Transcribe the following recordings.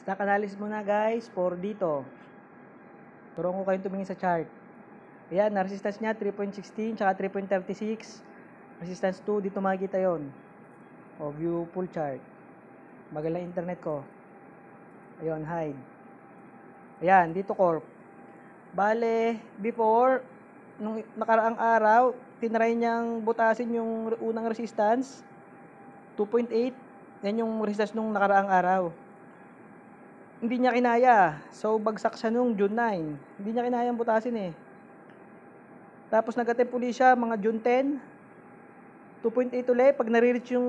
Stock analysis muna guys for dito. Turuan ko kayong tumingin sa chart. Ayan, na resistance niya 3.16 tsaka 3.36. Resistance 2, dito makikita yon O, view full chart. Bagal na internet ko. Ayan, hide. Ayan, dito corp. Bale, before, nung nakaraang araw, tinry niyang butasin yung unang resistance. 2.8. Yan yung resistance nung nakaraang araw hindi niya kinaya. So, bagsak siya nung June 9. Hindi niya kinayang butasin eh. Tapos nag ulit siya mga June 10. 2.8 ulit. Pag nare-reach yung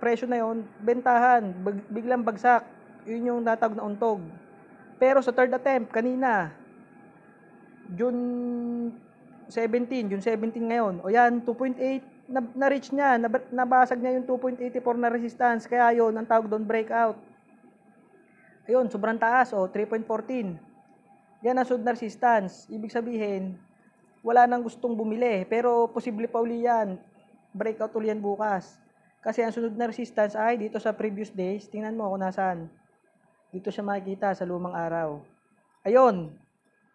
presyo na yon, bentahan. Bag, biglang bagsak. Yun yung natawag na untog. Pero sa third attempt, kanina, June 17, June 17 ngayon. O yan, 2.8 na, na-reach niya, nabasag niya yung 2.84 na resistance, kaya yon ang tawag doon breakout. Ayun, sobrang taas, oh, 3.14. Yan ang sold na resistance. Ibig sabihin, wala nang gustong bumili. Pero posible pa uli yan. Breakout uli yan bukas. Kasi ang sunod na resistance ay dito sa previous days. Tingnan mo kung nasaan. Dito siya makikita sa lumang araw. Ayun.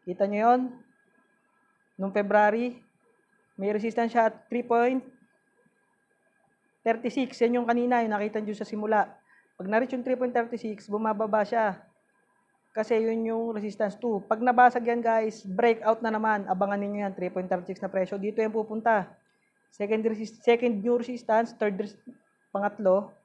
Kita nyo yon Noong February, may resistance siya at 3.36. Yan yung kanina, yung nakita nyo sa simula. Pag na-reach yung 3.36, bumababa siya. Kasi yun yung resistance 2. Pag nabasag yan guys, breakout na naman. Abangan ninyo yan, 3.36 na presyo. Dito yan pupunta. Second, second new resistance, third res pangatlo,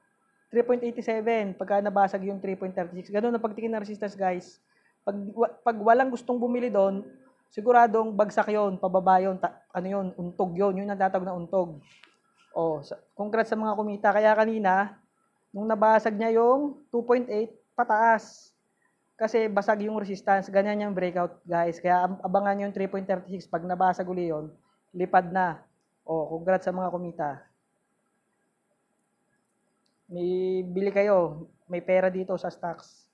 3.87. Pagka nabasag yung 3.36. Ganun ang pagtingin ng resistance guys. Pag, pag walang gustong bumili doon, siguradong bagsak yon pababa yon ano yon untog yon yun ang tatawag na untog. Oh, congrats sa mga kumita. Kaya kanina, Nung nabasag niya yung 2.8, pataas. Kasi basag yung resistance. Ganyan yung breakout, guys. Kaya abangan yung 3.36. Pag nabasag uli yun, lipad na. O, oh, congrats sa mga kumita. May bili kayo. May pera dito sa stocks.